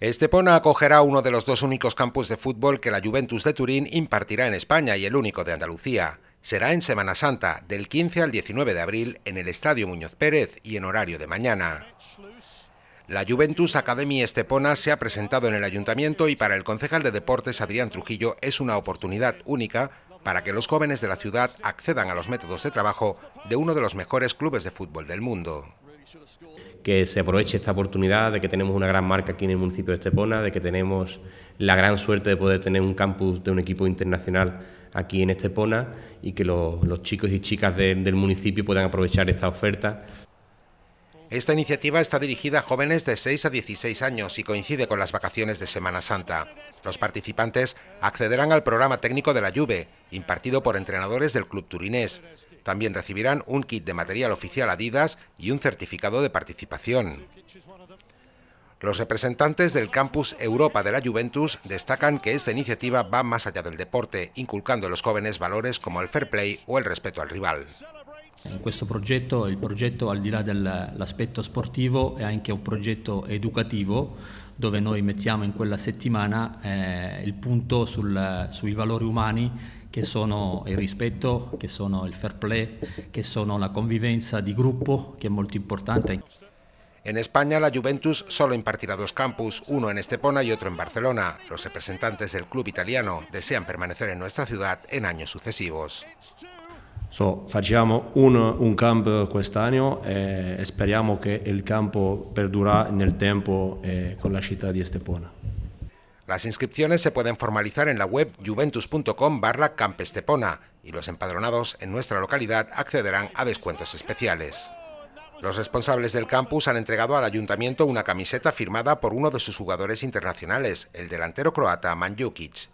Estepona acogerá uno de los dos únicos campos de fútbol que la Juventus de Turín impartirá en España y el único de Andalucía. Será en Semana Santa, del 15 al 19 de abril, en el Estadio Muñoz Pérez y en horario de mañana. La Juventus Academy Estepona se ha presentado en el ayuntamiento y para el concejal de deportes Adrián Trujillo es una oportunidad única para que los jóvenes de la ciudad accedan a los métodos de trabajo de uno de los mejores clubes de fútbol del mundo que se aproveche esta oportunidad de que tenemos una gran marca aquí en el municipio de Estepona, de que tenemos la gran suerte de poder tener un campus de un equipo internacional aquí en Estepona y que los, chicos y chicas del municipio puedan aprovechar esta oferta. Esta iniciativa está dirigida a jóvenes de 6 a 16 años y coincide con las vacaciones de Semana Santa. Los participantes accederán al programa técnico de la Juve, impartido por entrenadores del club turinés. También recibirán un kit de material oficial Adidas y un certificado de participación. Los representantes del Campus Europa de la Juventus destacan que esta iniciativa va más allá del deporte, inculcando a los jóvenes valores como el fair play o el respeto al rival. Questo proyecto, el progetto al di del dell'aspetto sportivo, es anche un proyecto educativo dove noi mettiamo in quella settimana eh, punto sobre sui valori umani che sono il rispetto, che sono il fair play, che sono la convivenza di gruppo, che è molto importante. En España la Juventus solo impartirá dos campus, uno en Estepona y otro en Barcelona. Los representantes del club italiano desean permanecer en nuestra ciudad en años sucesivos. So, facciamo un, un camp quest'anno e speriamo che il campo perdurerà nel tempo eh, con la città di Estepona. Las inscripciones se pueden formalizar en la web juventus.com barra campestepona y los empadronados en nuestra localidad accederán a descuentos especiales. Los responsables del campus han entregado al ayuntamiento una camiseta firmada por uno de sus jugadores internacionales, el delantero croata Manjukic.